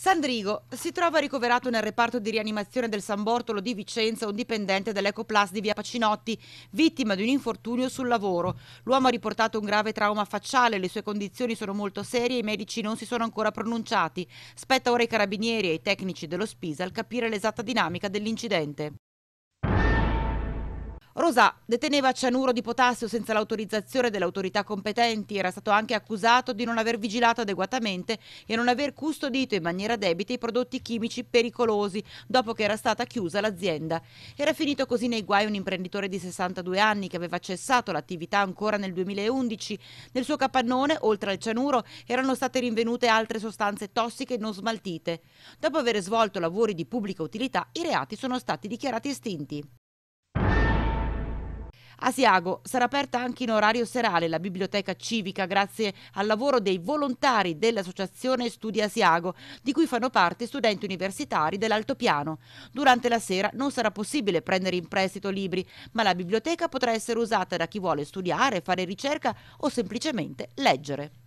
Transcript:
Sandrigo si trova ricoverato nel reparto di rianimazione del San Bortolo di Vicenza un dipendente dell'Ecoplast di via Pacinotti, vittima di un infortunio sul lavoro. L'uomo ha riportato un grave trauma facciale, le sue condizioni sono molto serie e i medici non si sono ancora pronunciati. Spetta ora ai carabinieri e ai tecnici dello Spisal capire l'esatta dinamica dell'incidente. Rosa deteneva cianuro di potassio senza l'autorizzazione delle autorità competenti, era stato anche accusato di non aver vigilato adeguatamente e non aver custodito in maniera debita i prodotti chimici pericolosi dopo che era stata chiusa l'azienda. Era finito così nei guai un imprenditore di 62 anni che aveva cessato l'attività ancora nel 2011. Nel suo capannone, oltre al cianuro, erano state rinvenute altre sostanze tossiche non smaltite. Dopo aver svolto lavori di pubblica utilità, i reati sono stati dichiarati estinti. Asiago sarà aperta anche in orario serale la biblioteca civica grazie al lavoro dei volontari dell'associazione Studi Asiago, di cui fanno parte studenti universitari dell'Altopiano. Durante la sera non sarà possibile prendere in prestito libri, ma la biblioteca potrà essere usata da chi vuole studiare, fare ricerca o semplicemente leggere.